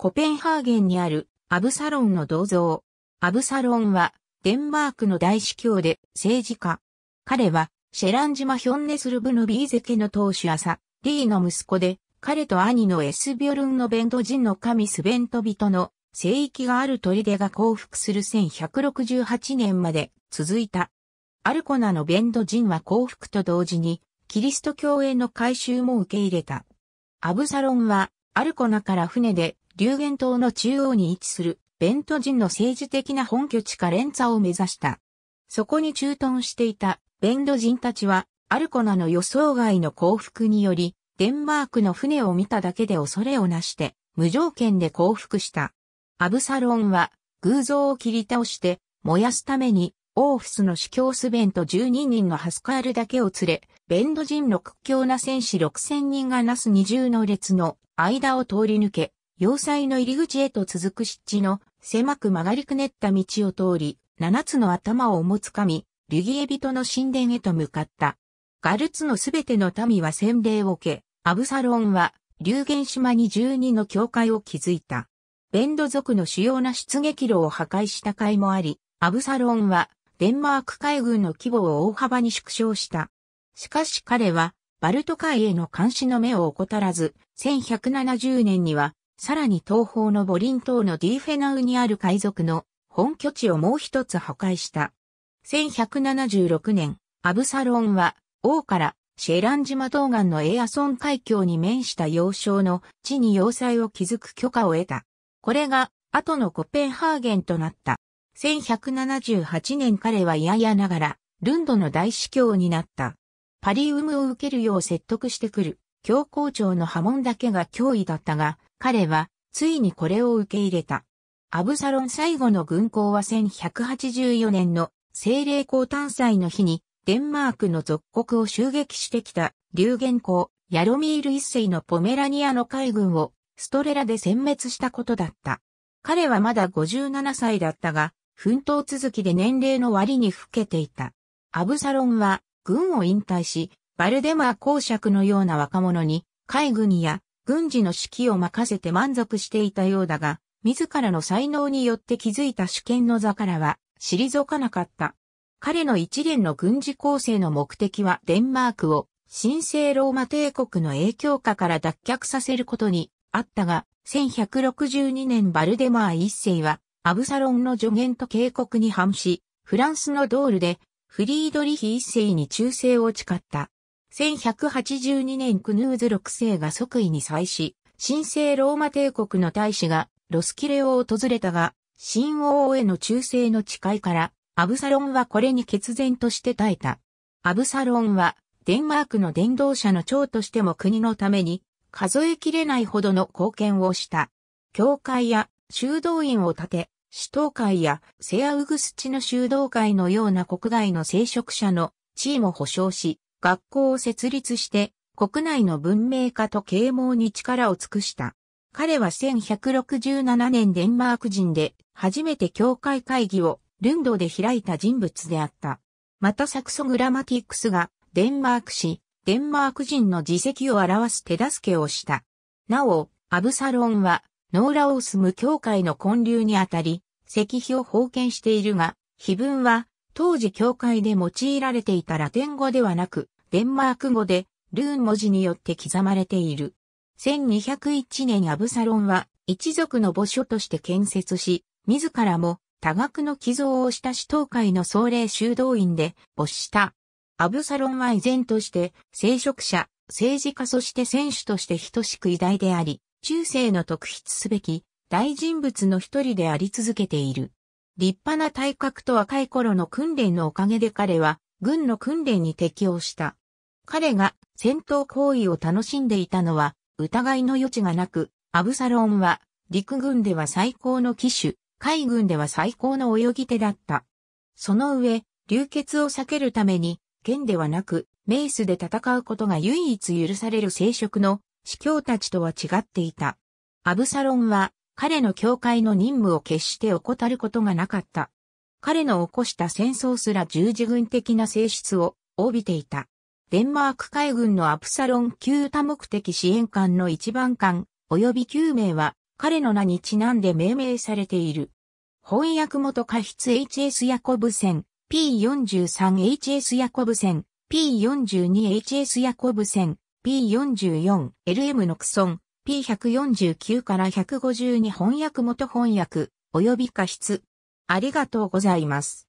コペンハーゲンにあるアブサロンの銅像。アブサロンはデンマークの大司教で政治家。彼はシェラン島ヒョンネスルブのビーゼ家の当主アサ、リーの息子で、彼と兄のエスビョルンのベンド人の神スベントビトの聖域がある砦が降伏する1168年まで続いた。アルコナのベンド人は降伏と同時に、キリスト教への改修も受け入れた。アブサロンは、アルコナから船で流言島の中央に位置するベント人の政治的な本拠地カレンツァを目指した。そこに駐屯していたベンド人たちはアルコナの予想外の降伏によりデンマークの船を見ただけで恐れをなして無条件で降伏した。アブサロンは偶像を切り倒して燃やすためにオーフスの司教スベンと12人のハスカールだけを連れ、ベンド人の屈強な戦士6000人がなす二重の列の間を通り抜け、要塞の入り口へと続く湿地の狭く曲がりくねった道を通り、七つの頭をもつかみ、リュギエビトの神殿へと向かった。ガルツのすべての民は洗礼を受け、アブサロンは、流言島に12の教会を築いた。ベンド族の主要な出撃路を破壊した甲斐もあり、アブサロンは、デンマーク海軍の規模を大幅に縮小した。しかし彼は、バルト海への監視の目を怠らず、1170年には、さらに東方のボリン島のディーフェナウにある海賊の本拠地をもう一つ破壊した。1176年、アブサロンは王からシェラン島東岸のエアソン海峡に面した要衝の地に要塞を築く許可を得た。これが後のコペンハーゲンとなった。1178年彼は嫌々ながらルンドの大司教になった。パリウムを受けるよう説得してくる教皇庁の波紋だけが脅威だったが、彼は、ついにこれを受け入れた。アブサロン最後の軍港は1184年の精霊港誕祭の日に、デンマークの属国を襲撃してきた、流言港、ヤロミール一世のポメラニアの海軍を、ストレラで殲滅したことだった。彼はまだ57歳だったが、奮闘続きで年齢の割に老けていた。アブサロンは、軍を引退し、バルデマー公爵のような若者に、海軍や軍事の指揮を任せて満足していたようだが、自らの才能によって築いた主権の座からは、退かなかった。彼の一連の軍事構成の目的はデンマークを神聖ローマ帝国の影響下から脱却させることにあったが、1162年バルデマー一世はアブサロンの助言と警告に反し、フランスのドールでフリードリヒ一世に忠誠を誓った。1182年クヌーズ6世が即位に際し、神聖ローマ帝国の大使がロスキレを訪れたが、新王への忠誠の誓いから、アブサロンはこれに決然として耐えた。アブサロンは、デンマークの伝道者の長としても国のために、数えきれないほどの貢献をした。教会や修道院を建て、首都会やセアウグスチの修道会のような国外の聖職者の地位も保障し、学校を設立して国内の文明化と啓蒙に力を尽くした。彼は1167年デンマーク人で初めて教会会議をルンドで開いた人物であった。またサクソグラマティックスがデンマーク史、デンマーク人の自責を表す手助けをした。なお、アブサロンはノーラオースム教会の混流にあたり、石碑を封建しているが、碑文は当時教会で用いられていたラテン語ではなく、デンマーク語で、ルーン文字によって刻まれている。1201年アブサロンは一族の墓所として建設し、自らも多額の寄贈をした死闘会の総霊修道院で没した。アブサロンは依然として聖職者、政治家そして選手として等しく偉大であり、中世の特筆すべき大人物の一人であり続けている。立派な体格と若い頃の訓練のおかげで彼は軍の訓練に適応した。彼が戦闘行為を楽しんでいたのは疑いの余地がなく、アブサロンは陸軍では最高の機種、海軍では最高の泳ぎ手だった。その上、流血を避けるために、剣ではなく、メイスで戦うことが唯一許される聖職の司教たちとは違っていた。アブサロンは彼の教会の任務を決して怠ることがなかった。彼の起こした戦争すら十字軍的な性質を帯びていた。デンマーク海軍のアプサロン級多目的支援艦の一番艦及び9名は彼の名にちなんで命名されている。翻訳元過失 HS ヤコブ戦 P43HS ヤコブ戦 P42HS ヤコブ戦 P44LM のクソン P149 から1 5 2翻訳元翻訳、及び過失。ありがとうございます。